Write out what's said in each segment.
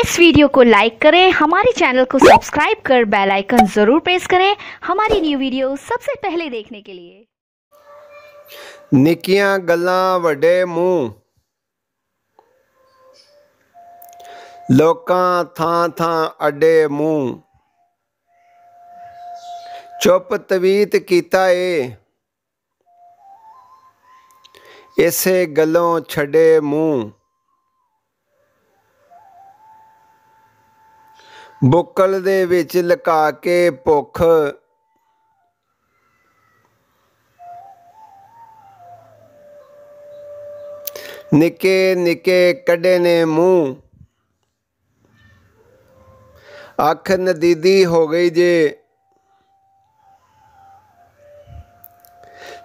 इस वीडियो को लाइक करें हमारे चैनल को सब्सक्राइब कर बेल आइकन जरूर प्रेस करें हमारी न्यू वीडियो सबसे पहले देखने के लिए निकिया गल्ला वडे मुंह ਲੋਕਾਂ ਥਾਂ ਥਾਂ अडे मुंह चुप तवीत कीता ए इसे गलों छड़े मुंह ਬੁੱਕਲ ਦੇ ਵਿੱਚ ਲੁਕਾ ਕੇ ਭੁੱਖ ਨਿੱਕੇ ਨਿੱਕੇ ਕੱਢੇ ਨੇ ਮੂੰਹ ਅੱਖ ਨਦੀਦੀ ਹੋ ਗਈ ਜੇ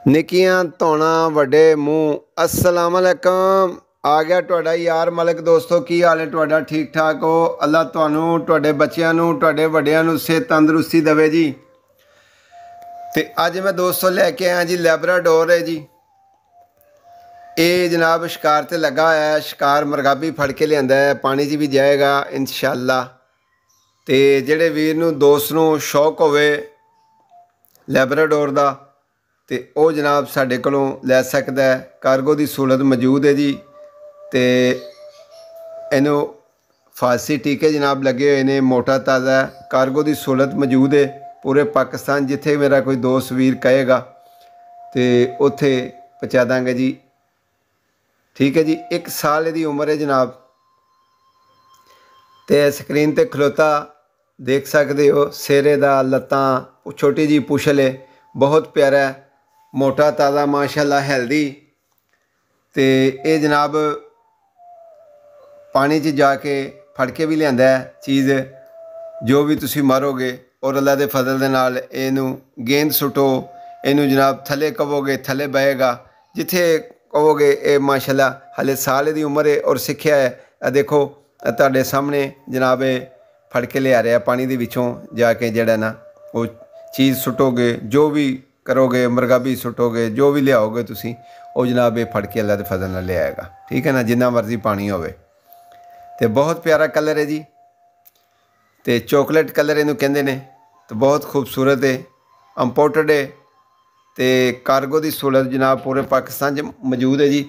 ਨਿੱਕੀਆਂ ਧੋਣਾ ਵੱਡੇ ਮੂੰਹ ਅਸਲਾਮ ਅਲੈਕਮ ਆ ਗਿਆ ਤੁਹਾਡਾ ਯਾਰ ਮਲਕ ਦੋਸਤੋ ਕੀ ਹਾਲ ਹੈ ਤੁਹਾਡਾ ਠੀਕ ਠਾਕ ਹੋ ਅੱਲਾ ਤੁਹਾਨੂੰ ਤੁਹਾਡੇ ਬੱਚਿਆਂ ਨੂੰ ਤੁਹਾਡੇ ਵੱਡਿਆਂ ਨੂੰ ਸਿਹਤ ਤੰਦਰੁਸਤੀ ਦੇਵੇ ਜੀ ਤੇ ਅੱਜ ਮੈਂ ਦੋਸਤੋ ਲੈ ਕੇ ਆਇਆ ਜੀ ਲੈਬਰਾਡੋਰ ਹੈ ਜੀ ਇਹ ਜਨਾਬ ਸ਼ਿਕਾਰ ਤੇ ਲੱਗਾ ਹੋਇਆ ਹੈ ਸ਼ਿਕਾਰ ਮਰਗਾਬੀ ਫੜ ਕੇ ਲਿਆਂਦਾ ਹੈ ਪਾਣੀ 'ਚ ਵੀ ਜਾਏਗਾ ਇਨਸ਼ਾਅੱਲਾ ਤੇ ਜਿਹੜੇ ਵੀਰ ਨੂੰ ਦੋਸਤ ਨੂੰ ਸ਼ੌਕ ਹੋਵੇ ਲੈਬਰਾਡੋਰ ਦਾ ਤੇ ਉਹ ਜਨਾਬ ਸਾਡੇ ਕੋਲੋਂ ਲੈ ਸਕਦਾ ਹੈ ਕਾਰਗੋ ਦੀ ਸਹੂਲਤ ਮੌਜੂਦ ਹੈ ਜੀ ਤੇ ਇਹਨੂੰ ਫਾਸੀ ਟੀਕੇ ਜਨਾਬ ਲੱਗੇ ਹੋਏ ਨੇ ਮੋਟਾ ਤਾਜ਼ਾ ਕਾਰਗੋ ਦੀ ਸਹੂਲਤ ਮੌਜੂਦ ਹੈ ਪੂਰੇ ਪਾਕਿਸਤਾਨ ਜਿੱਥੇ ਮੇਰਾ ਕੋਈ ਦੋਸਤ ਵੀਰ ਕਹੇਗਾ ਤੇ ਉੱਥੇ ਪਹੁੰਚਾ ਦਾਂਗੇ ਜੀ ਠੀਕ ਹੈ ਜੀ 1 ਸਾਲ ਇਹਦੀ ਉਮਰ ਹੈ ਜਨਾਬ ਤੇ ਸਕਰੀਨ ਤੇ ਖਲੋਤਾ ਦੇਖ ਸਕਦੇ ਹੋ ਸਿਰੇ ਦਾ ਲੱਤਾਂ ਛੋਟੀ ਜੀ ਪੁਸ਼ਲ ਹੈ ਬਹੁਤ ਪਿਆਰਾ ਮੋਟਾ ਤਾਜ਼ਾ ਮਾਸ਼ਾਅੱਲਾ ਹੈਲਦੀ ਤੇ ਇਹ ਜਨਾਬ ਪਾਣੀ 'ਚ ਜਾ ਕੇ ਫੜ ਕੇ ਵੀ ਲਿਆਂਦਾ ਚੀਜ਼ ਜੋ ਵੀ ਤੁਸੀਂ ਮਾਰੋਗੇ ਔਰ ਅੱਲਾ ਦੇ ਫਜ਼ਲ ਦੇ ਨਾਲ ਇਹਨੂੰ ਗੇਂਦ ਸੁਟੋ ਇਹਨੂੰ ਜਨਾਬ ਥੱਲੇ ਕਵੋਗੇ ਥੱਲੇ ਬਹੇਗਾ ਜਿੱਥੇ ਕਹੋਗੇ ਇਹ ਮਾਸ਼ਾਅੱਲਾ ਹਲੇ ਸਾਲ ਦੀ ਉਮਰ ਹੈ ਔਰ ਸਿੱਖਿਆ ਹੈ ਆ ਦੇਖੋ ਤੁਹਾਡੇ ਸਾਹਮਣੇ ਜਨਾਬ ਇਹ ਫੜ ਕੇ ਲਿਆ ਰਿਹਾ ਪਾਣੀ ਦੇ ਵਿੱਚੋਂ ਜਾ ਕੇ ਜਿਹੜਾ ਨਾ ਉਹ ਚੀਜ਼ ਸੁਟੋਗੇ ਜੋ ਵੀ ਕਰੋਗੇ ਮਰਗਾ ਵੀ ਸੁਟੋਗੇ ਜੋ ਵੀ ਲਿਆਓਗੇ ਤੁਸੀਂ ਉਹ ਜਨਾਬ ਇਹ ਫੜ ਕੇ ਅੱਲਾ ਦੇ ਫਜ਼ਲ ਨਾਲ ਲਿਆਏਗਾ ਠੀਕ ਹੈ ਨਾ ਜਿੰਨਾ ਮਰਜ਼ੀ ਪਾਣੀ ਹੋਵੇ ਤੇ ਬਹੁਤ ਪਿਆਰਾ ਕਲਰ ਹੈ ਜੀ ਤੇ ਚਾਕਲੇਟ ਕਲਰ ਇਹਨੂੰ ਕਹਿੰਦੇ ਨੇ ਤੇ ਬਹੁਤ ਖੂਬਸੂਰਤ ਹੈ ਇੰਪੋਰਟਡ ਹੈ ਤੇ ਕਾਰਗੋ ਦੀ ਸਹੂਲਤ ਜਨਾਬ ਪੂਰੇ ਪਾਕਿਸਤਾਨ 'ਚ ਮੌਜੂਦ ਹੈ ਜੀ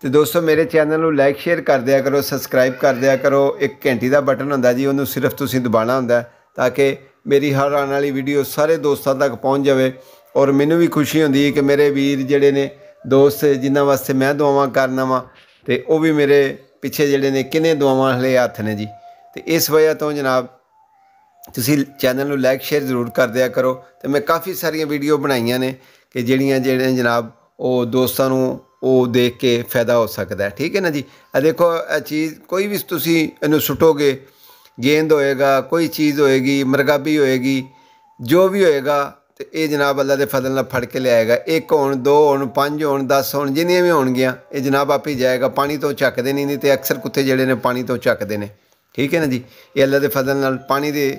ਤੇ ਦੋਸਤੋ ਮੇਰੇ ਚੈਨਲ ਨੂੰ ਲਾਈਕ ਸ਼ੇਅਰ ਕਰ ਦਿਆ ਕਰੋ ਸਬਸਕ੍ਰਾਈਬ ਕਰ ਦਿਆ ਕਰੋ ਇੱਕ ਘੰਟੀ ਦਾ ਬਟਨ ਹੁੰਦਾ ਜੀ ਉਹਨੂੰ ਸਿਰਫ ਤੁਸੀਂ ਦਬਾਣਾ ਹੁੰਦਾ ਤਾਂ ਕਿ ਮੇਰੀ ਹਰ ਆਉਣ ਵਾਲੀ ਵੀਡੀਓ ਸਾਰੇ ਦੋਸਤਾਂ ਤੱਕ ਪਹੁੰਚ ਜਾਵੇ ਔਰ ਮੈਨੂੰ ਵੀ ਖੁਸ਼ੀ ਹੁੰਦੀ ਹੈ ਕਿ ਮੇਰੇ ਵੀਰ ਜਿਹੜੇ ਨੇ ਦੋਸਤ ਜਿਨ੍ਹਾਂ ਵਾਸਤੇ ਮੈਂ ਦੁਆਵਾਂ ਕਰਨਾ ਵਾਂ ਤੇ ਉਹ ਵੀ ਮੇਰੇ ਪਿੱਛੇ ਜਿਹੜੇ ਨੇ ਕਿੰਨੇ ਦੁਆਵਾਂ ਹਲੇ ਹੱਥ ਨੇ ਜੀ ਤੇ ਇਸ ਵਜ੍ਹਾ ਤੋਂ ਜਨਾਬ ਤੁਸੀਂ ਚੈਨਲ ਨੂੰ ਲਾਈਕ ਸ਼ੇਅਰ ਜ਼ਰੂਰ ਕਰ ਦਿਆ ਕਰੋ ਤੇ ਮੈਂ ਕਾਫੀ ਸਾਰੀਆਂ ਵੀਡੀਓ ਬਣਾਈਆਂ ਨੇ ਕਿ ਜਿਹੜੀਆਂ ਜਿਹੜੇ ਜਨਾਬ ਉਹ ਦੋਸਤਾਂ ਨੂੰ ਉਹ ਦੇਖ ਕੇ ਫਾਇਦਾ ਹੋ ਸਕਦਾ ਠੀਕ ਹੈ ਨਾ ਜੀ ਆ ਦੇਖੋ ਇਹ ਚੀਜ਼ ਕੋਈ ਵੀ ਤੁਸੀਂ ਇਹਨੂੰ ਸੁਟੋਗੇ ਗੇਂਦ ਹੋਏਗਾ ਕੋਈ ਚੀਜ਼ ਹੋਏਗੀ ਮਰਗਾਬੀ ਹੋਏਗੀ ਜੋ ਵੀ ਹੋਏਗਾ ਤੇ ਇਹ ਜਨਾਬ ਅੱਲਾ ਦੇ ਫਜ਼ਲ ਨਾਲ ਫੜ ਕੇ ਲਿਆਏਗਾ ਇੱਕ ਹੋਣ ਦੋ ਹੋਣ ਪੰਜ ਹੋਣ 10 ਹੋਣ ਜਿੰਨੀਆਂ ਵੀ ਹੋਣਗੀਆਂ ਇਹ ਜਨਾਬ ਆਪੇ ਜਾਏਗਾ ਪਾਣੀ ਤੋਂ ਚੱਕਦੇ ਨਹੀਂ ਨਹੀਂ ਤੇ ਅਕਸਰ ਕੁੱਤੇ ਜਿਹੜੇ ਨੇ ਪਾਣੀ ਤੋਂ ਚੱਕਦੇ ਨੇ ਠੀਕ ਹੈ ਨਾ ਜੀ ਇਹ ਅੱਲਾ ਦੇ ਫਜ਼ਲ ਨਾਲ ਪਾਣੀ ਦੇ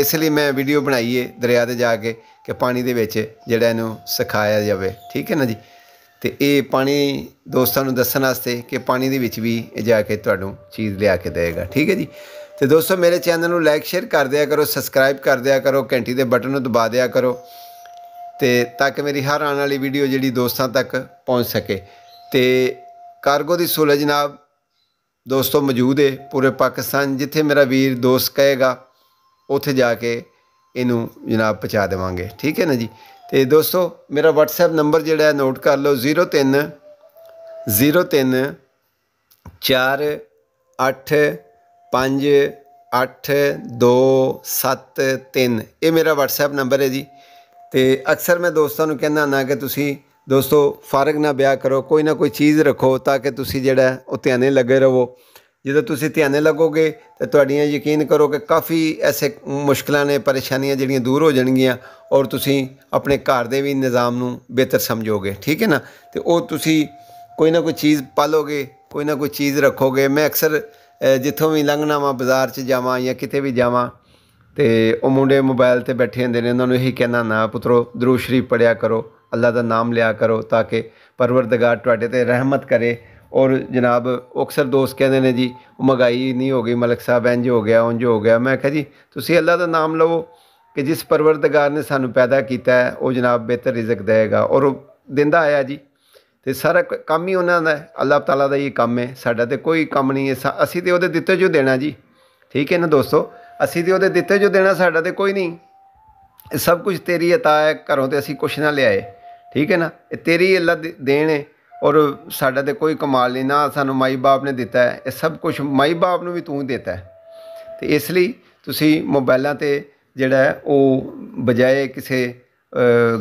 ਇਸ ਲਈ ਮੈਂ ਵੀਡੀਓ ਬਣਾਈਏ ਦਰਿਆ ਤੇ ਜਾ ਕੇ ਕਿ ਪਾਣੀ ਦੇ ਵਿੱਚ ਜਿਹੜਾ ਇਹਨੂੰ ਸਿਖਾਇਆ ਜਾਵੇ ਠੀਕ ਹੈ ਨਾ ਜੀ ਤੇ ਇਹ ਪਾਣੀ ਦੋਸਤਾਂ ਨੂੰ ਦੱਸਣ ਵਾਸਤੇ ਕਿ ਪਾਣੀ ਦੇ ਵਿੱਚ ਵੀ ਜਾ ਕੇ ਤੁਹਾਨੂੰ ਚੀਜ਼ ਲਿਆ ਕੇ ਦੇਵੇਗਾ ਠੀਕ ਹੈ ਜੀ ਤੇ ਦੋਸਤੋ ਮੇਰੇ ਚੈਨਲ ਨੂੰ ਲਾਈਕ ਸ਼ੇਅਰ ਕਰ ਦਿਆ ਕਰੋ ਸਬਸਕ੍ਰਾਈਬ ਕਰ ਦਿਆ ਕਰੋ ਘੰਟੀ ਦੇ ਬਟਨ ਨੂੰ ਦਬਾ ਦਿਆ ਕਰੋ ਤੇ ਤਾਂ ਕਿ ਮੇਰੀ ਹਰ ਆਉਣ ਵਾਲੀ ਵੀਡੀਓ ਜਿਹੜੀ ਦੋਸਤਾਂ ਤੱਕ ਪਹੁੰਚ ਸਕੇ ਤੇ ਕਾਰਗੋ ਦੀ ਸਹੂਲਤ ਜਨਾਬ ਦੋਸਤੋ ਮੌਜੂਦ ਹੈ ਪੂਰੇ ਪਾਕਿਸਤਾਨ ਜਿੱਥੇ ਮੇਰਾ ਵੀਰ ਦੋਸਤ ਕਹੇਗਾ ਉੱਥੇ ਜਾ ਕੇ ਇਹਨੂੰ ਜਨਾਬ ਪਹੁੰਚਾ ਦੇਵਾਂਗੇ ਠੀਕ ਹੈ ਨਾ ਜੀ ਤੇ ਦੋਸਤੋ ਮੇਰਾ WhatsApp ਨੰਬਰ ਜਿਹੜਾ ਹੈ ਨੋਟ ਕਰ ਲਓ 03 03 4 8 ਪੰਜ ਅੱਠ ਦੋ ਸੱਤ ਤਿੰਨ ਇਹ ਮੇਰਾ WhatsApp ਨੰਬਰ ਹੈ ਜੀ ਤੇ ਅਕਸਰ ਮੈਂ ਦੋਸਤਾਂ ਨੂੰ ਕਹਿੰਦਾ ਨਾ ਕਿ ਤੁਸੀਂ ਦੋਸਤੋ ਫਾਰਗ ਨਾ ਬਿਆ ਕਰੋ ਕੋਈ ਨਾ ਕੋਈ ਚੀਜ਼ ਰੱਖੋ ਤਾਂ ਕਿ ਤੁਸੀਂ ਜਿਹੜਾ ਉਹ ਧਿਆਨੇ ਲੱਗੇ ਰਹੋ ਜਦੋਂ ਤੁਸੀਂ ਧਿਆਨੇ ਲੱਗੋਗੇ ਤੇ ਤੁਹਾਡੀਆਂ ਯਕੀਨ ਕਰੋ ਕਿ ਕਾਫੀ ਐਸੇ ਮੁਸ਼ਕਲਾਂ ਨੇ ਪਰੇਸ਼ਾਨੀਆਂ ਜਿਹੜੀਆਂ ਦੂਰ ਹੋ ਜਾਣਗੀਆਂ ਔਰ ਤੁਸੀਂ ਆਪਣੇ ਘਰ ਦੇ ਵੀ ਨਿਜ਼ਾਮ ਨੂੰ ਬਿਹਤਰ ਸਮਝੋਗੇ ਠੀਕ ਹੈ ਨਾ ਤੇ ਉਹ ਤੁਸੀਂ ਕੋਈ ਨਾ ਕੋਈ ਚੀਜ਼ ਪਾਲੋਗੇ ਕੋਈ ਨਾ ਕੋਈ ਚੀਜ਼ ਰੱਖੋਗੇ ਮੈਂ ਅਕਸਰ ਜਿੱਥੋਂ ਵੀ ਲੰਘਣਾ ਵਾ ਬਾਜ਼ਾਰ 'ਚ ਜਾਵਾਂ ਜਾਂ ਕਿਤੇ ਵੀ ਜਾਵਾਂ ਤੇ ਉਹ ਮੁੰਡੇ ਮੋਬਾਈਲ ਤੇ ਬੈਠੇ ਹੁੰਦੇ ਨੇ ਉਹਨਾਂ ਨੂੰ ਇਹੀ ਕਹਿੰਦਾ ਨਾ ਪੁੱਤਰੋ ਦਰੂਦ ਸ਼ਰੀਫ ਪੜਿਆ ਕਰੋ ਅੱਲਾ ਦਾ ਨਾਮ ਲਿਆ ਕਰੋ ਤਾਂ ਕਿ ਪਰਵਰਦਗਾਰ ਤੁਹਾਡੇ ਤੇ ਰਹਿਮਤ ਕਰੇ ਔਰ ਜਨਾਬ ਅਕਸਰ ਦੋਸਤ ਕਹਿੰਦੇ ਨੇ ਜੀ ਮਗਾਈ ਨਹੀਂ ਹੋ ਗਈ ਮਲਕ ਸਾਹਿਬ ਇੰਜ ਹੋ ਗਿਆ ਉੰਜ ਹੋ ਗਿਆ ਮੈਂ ਕਿਹਾ ਜੀ ਤੁਸੀਂ ਅੱਲਾ ਦਾ ਨਾਮ ਲਵੋ ਕਿ ਜਿਸ ਪਰਵਰਦਗਾਰ ਨੇ ਸਾਨੂੰ ਪੈਦਾ ਕੀਤਾ ਉਹ ਜਨਾਬ ਬਿਹਤਰ ਰਿਜ਼ਕ ਦੇਵੇਗਾ ਔਰ ਦਿੰਦਾ ਆਇਆ ਜੀ ਤੇ ਸਾਰਾ ਕੰਮ ਹੀ ਉਹਨਾਂ ਦਾ ਅੱਲਾਹ ਤਾਲਾ ਦਾ ਹੀ ਕੰਮ ਹੈ ਸਾਡਾ ਤੇ ਕੋਈ ਕੰਮ ਨਹੀਂ ਹੈ ਅਸੀਂ ਤੇ ਉਹਦੇ ਦਿੱਤੇ ਜੋ ਦੇਣਾ ਜੀ ਠੀਕ ਹੈ ਨਾ ਦੋਸਤੋ ਅਸੀਂ ਤੇ ਉਹਦੇ ਦਿੱਤੇ ਜੋ ਦੇਣਾ ਸਾਡਾ ਤੇ ਕੋਈ ਨਹੀਂ ਇਹ ਸਭ ਕੁਝ ਤੇਰੀ ਅਤਾ ਹੈ ਘਰੋਂ ਤੇ ਅਸੀਂ ਕੁਛ ਨਾ ਲਿਆਏ ਠੀਕ ਹੈ ਨਾ ਇਹ ਤੇਰੀ ਅੱਲਾ ਦੇਣ ਹੈ ਔਰ ਸਾਡਾ ਤੇ ਕੋਈ ਕਮਾਲ ਨਹੀਂ ਨਾ ਸਾਨੂੰ ਮਾਈ ਬਾਪ ਨੇ ਦਿੱਤਾ ਹੈ ਇਹ ਸਭ ਕੁਝ ਮਾਈ ਬਾਪ ਨੂੰ ਵੀ ਤੂੰ ਹੀ ਦਿੱਤਾ ਹੈ ਤੇ ਇਸ ਲਈ ਤੁਸੀਂ ਮੋਬਾਈਲਾਂ ਤੇ ਜਿਹੜਾ ਉਹ ਬਜਾਏ ਕਿਸੇ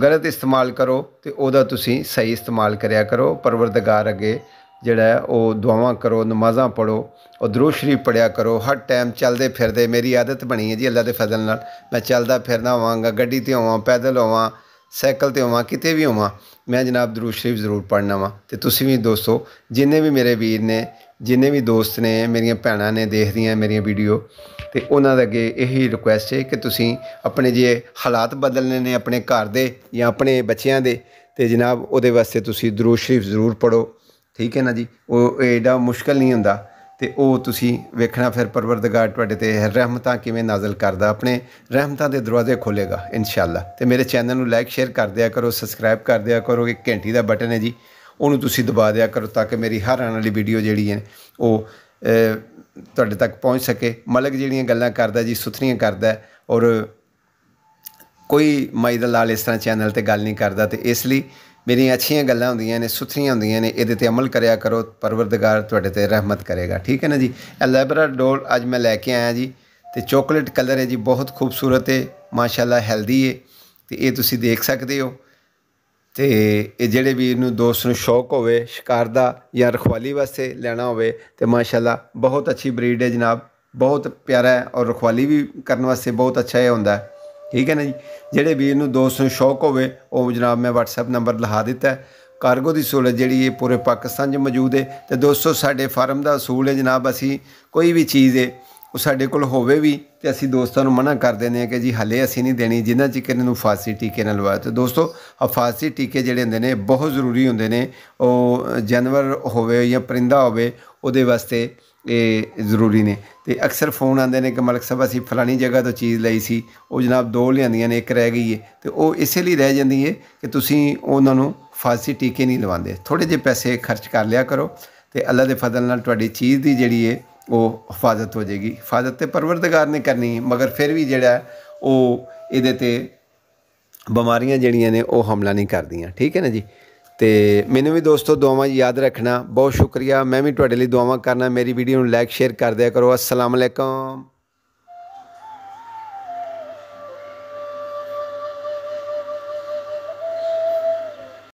ਗਲਤ ਇਸਤੇਮਾਲ ਕਰੋ ਤੇ ਉਹਦਾ ਤੁਸੀਂ ਸਹੀ ਇਸਤੇਮਾਲ ਕਰਿਆ ਕਰੋ ਪਰਵਰਦਗਾਰ ਅੱਗੇ ਜਿਹੜਾ ਉਹ ਦੁਆਵਾਂ ਕਰੋ ਨਮਾਜ਼ਾਂ ਪੜੋ ਉਹ ਦਰੋਸ਼ਰੀ ਪੜਿਆ ਕਰੋ ਹਰ ਟਾਈਮ ਚੱਲਦੇ ਫਿਰਦੇ ਮੇਰੀ ਆਦਤ ਬਣੀ ਹੈ ਜੀ ਅੱਲਾ ਦੇ ਫਜ਼ਲ ਨਾਲ ਮੈਂ ਚੱਲਦਾ ਫਿਰਦਾ ਹੋਵਾਂਗਾ ਗੱਡੀ ਤੇ ਹੋਵਾਂ ਪੈਦਲ ਹੋਵਾਂ ਸਾਈਕਲ ਤੇ ਹੋਵਾਂ ਕਿਤੇ ਵੀ ਹੋਵਾਂ ਮੈਂ ਜਨਾਬ ਦਰੋਸ਼ਰੀ ਜ਼ਰੂਰ ਪੜਨਾ ਵਾ ਤੇ ਤੁਸੀਂ ਵੀ ਦੋਸਤੋ ਜਿੰਨੇ ਵੀ ਮੇਰੇ ਵੀਰ ਨੇ ਜਿੰਨੇ ਵੀ ਦੋਸਤ ਨੇ ਮੇਰੀਆਂ ਭੈਣਾਂ ਨੇ ਦੇਖਦੀਆਂ ਮੇਰੀਆਂ ਵੀਡੀਓ ਤੇ ਉਹਨਾਂ ਦੇ ਅੱਗੇ ਇਹੀ ਰਿਕੁਐਸਟ ਹੈ ਕਿ ਤੁਸੀਂ ਆਪਣੇ ਜੇ ਹਾਲਾਤ ਬਦਲਨੇ ਨੇ ਆਪਣੇ ਘਰ ਦੇ ਜਾਂ ਆਪਣੇ ਬੱਚਿਆਂ ਦੇ ਤੇ ਜਨਾਬ ਉਹਦੇ ਵਾਸਤੇ ਤੁਸੀਂ ਦਰੂਦ ਸ਼ਰੀਫ ਜ਼ਰੂਰ ਪੜੋ ਠੀਕ ਹੈ ਨਾ ਜੀ ਉਹ ਐਡਾ ਮੁਸ਼ਕਲ ਨਹੀਂ ਹੁੰਦਾ ਤੇ ਉਹ ਤੁਸੀਂ ਵੇਖਣਾ ਫਿਰ ਪਰਵਰਦਗਾਰ ਤੁਹਾਡੇ ਤੇ ਰਹਿਮਤਾਂ ਕਿਵੇਂ ਨਾਜ਼ਲ ਕਰਦਾ ਆਪਣੇ ਰਹਿਮਤਾਂ ਦੇ ਦਰਵਾਜ਼ੇ ਖੋਲੇਗਾ ਇਨਸ਼ਾਅੱਲਾ ਤੇ ਮੇਰੇ ਚੈਨਲ ਨੂੰ ਲਾਈਕ ਸ਼ੇਅਰ ਕਰ ਦਿਆ ਕਰੋ ਸਬਸਕ੍ਰਾਈਬ ਕਰ ਦਿਆ ਕਰੋ ਇੱਕ ਘੰਟੀ ਦਾ ਬਟਨ ਹੈ ਜੀ ਉਹਨੂੰ ਤੁਸੀਂ ਦਬਾ ਦਿਆ ਕਰੋ ਤਾਂ ਕਿ ਮੇਰੀ ਹਰ ਆਉਣ ਵਾਲੀ ਵੀਡੀਓ ਜਿਹੜੀ ਹੈ ਉਹ ਤੁਹਾਡੇ ਤੱਕ ਪਹੁੰਚ ਸਕੇ ਮਲਕ ਜਿਹੜੀਆਂ ਗੱਲਾਂ ਕਰਦਾ ਜੀ ਸੁਥਰੀਆਂ ਕਰਦਾ ਔਰ ਕੋਈ ਮਾਈ ਦਾ ਲਾਲ ਇਸ ਤਰ੍ਹਾਂ ਚੈਨਲ ਤੇ ਗੱਲ ਨਹੀਂ ਕਰਦਾ ਤੇ ਇਸ ਲਈ ਮੇਰੀਆਂ ਅੱਛੀਆਂ ਗੱਲਾਂ ਹੁੰਦੀਆਂ ਨੇ ਸੁਥਰੀਆਂ ਹੁੰਦੀਆਂ ਨੇ ਇਹਦੇ ਤੇ ਅਮਲ ਕਰਿਆ ਕਰੋ ਪਰਵਰਦਗਾਰ ਤੁਹਾਡੇ ਤੇ ਰਹਿਮਤ ਕਰੇਗਾ ਠੀਕ ਹੈ ਨਾ ਜੀ ਇਹ ਡੋਲ ਅੱਜ ਮੈਂ ਲੈ ਕੇ ਆਇਆ ਜੀ ਤੇ ਚਾਕਲੇਟ ਕਲਰ ਹੈ ਜੀ ਬਹੁਤ ਖੂਬਸੂਰਤ ਹੈ ਮਾਸ਼ਾਅੱਲਾ ਹੈਲਦੀ ਹੈ ਤੇ ਇਹ ਤੁਸੀਂ ਦੇਖ ਸਕਦੇ ਹੋ ਤੇ ਇਹ ਜਿਹੜੇ ਵੀਰ ਨੂੰ ਦੋਸਤ ਨੂੰ ਸ਼ੌਕ ਹੋਵੇ ਸ਼ਿਕਾਰ ਦਾ ਜਾਂ ਰਖਵਾਲੀ ਵਾਸਤੇ ਲੈਣਾ ਹੋਵੇ ਤੇ ਮਾਸ਼ਾਅੱਲਾ ਬਹੁਤ ਅੱਛੀ ਬਰੀਡ ਹੈ ਜਨਾਬ ਬਹੁਤ ਪਿਆਰਾ ਹੈ ਔਰ ਰਖਵਾਲੀ ਵੀ ਕਰਨ ਵਾਸਤੇ ਬਹੁਤ ਅੱਛਾ ਇਹ ਹੁੰਦਾ ਠੀਕ ਹੈ ਨਾ ਜੀ ਜਿਹੜੇ ਵੀਰ ਨੂੰ ਦੋਸਤ ਨੂੰ ਸ਼ੌਕ ਹੋਵੇ ਉਹ ਜਨਾਬ ਮੈਂ WhatsApp ਨੰਬਰ ਲਿਖਾ ਦਿੱਤਾ ਹੈ ਕਾਰਗੋ ਦੀ ਸਹੂਲਤ ਜਿਹੜੀ ਇਹ ਪੂਰੇ ਪਾਕਿਸਤਾਨ 'ਚ ਮੌਜੂਦ ਹੈ ਤੇ ਦੋਸਤੋ ਸਾਡੇ ਫਾਰਮ ਦਾ ਸੂਲ ਹੈ ਜਨਾਬ ਅਸੀਂ ਕੋਈ ਵੀ ਚੀਜ਼ ਹੈ ਉਹ ਸਾਡੇ ਕੋਲ ਹੋਵੇ ਵੀ ਤੇ ਅਸੀਂ ਦੋਸਤਾਂ ਨੂੰ ਮਨਾ ਕਰ ਦਿੰਦੇ ਆ ਕਿ ਜੀ ਹਲੇ ਅਸੀਂ ਨਹੀਂ ਦੇਣੀ ਜਿੰਨਾ ਚਿਰ ਇਹਨਾਂ ਨੂੰ ਫਾਸੀ ਟੀਕੇ ਨਾਲ ਲਵਾਇਆ ਤੇ ਦੋਸਤੋ ਆ ਫਾਸੀ ਟੀਕੇ ਜਿਹੜੇ ਹੁੰਦੇ ਨੇ ਬਹੁਤ ਜ਼ਰੂਰੀ ਹੁੰਦੇ ਨੇ ਉਹ ਜਾਨਵਰ ਹੋਵੇ ਜਾਂ ਪਰਿੰਦਾ ਹੋਵੇ ਉਹਦੇ ਵਾਸਤੇ ਇਹ ਜ਼ਰੂਰੀ ਨੇ ਤੇ ਅਕਸਰ ਫੋਨ ਆਉਂਦੇ ਨੇ ਕਿ ਮਲਕ ਸਾਹਿਬ ਅਸੀਂ ਫਲਾਣੀ ਜਗ੍ਹਾ ਤੋਂ ਚੀਜ਼ ਲਈ ਸੀ ਉਹ ਜਨਾਬ ਦੋ ਲਿਆਂਦੀਆਂ ਨੇ ਇੱਕ ਰਹਿ ਗਈ ਏ ਤੇ ਉਹ ਇਸੇ ਲਈ ਰਹਿ ਜਾਂਦੀ ਏ ਕਿ ਤੁਸੀਂ ਉਹਨਾਂ ਨੂੰ ਫਾਸੀ ਟੀਕੇ ਨਹੀਂ ਲਵਾਉਂਦੇ ਥੋੜੇ ਜਿਹੇ ਪੈਸੇ ਖਰਚ ਕਰ ਲਿਆ ਕਰੋ ਤੇ ਅੱਲਾ ਦੇ ਫਜ਼ਲ ਨਾਲ ਤੁਹਾਡੀ ਚੀਜ਼ ਦੀ ਜਿਹੜੀ ਏ ਉਹ ਹਫਾਜ਼ਤ ਹੋ ਜਾਏਗੀ ਹਫਾਜ਼ਤ ਤੇ ਪਰਵਰਦਗਾਰ ਨੇ ਕਰਨੀ ਮਗਰ ਫਿਰ ਵੀ ਜਿਹੜਾ ਉਹ ਇਹਦੇ ਤੇ ਬਿਮਾਰੀਆਂ ਜਿਹੜੀਆਂ ਨੇ ਉਹ ਹਮਲਾ ਨਹੀਂ ਕਰਦੀਆਂ ਠੀਕ ਹੈ ਨਾ ਜੀ ਤੇ ਮੈਨੂੰ ਵੀ ਦੋਸਤੋ ਦੁਆਵਾਂ ਯਾਦ ਰੱਖਣਾ ਬਹੁਤ ਸ਼ੁਕਰੀਆ ਮੈਂ ਵੀ ਤੁਹਾਡੇ ਲਈ ਦੁਆਵਾਂ ਕਰਨਾ ਮੇਰੀ ਵੀਡੀਓ ਨੂੰ ਲਾਈਕ ਸ਼ੇਅਰ ਕਰ ਦਿਆ ਕਰੋ ਅਸਲਾਮ ਅਲੈਕਮ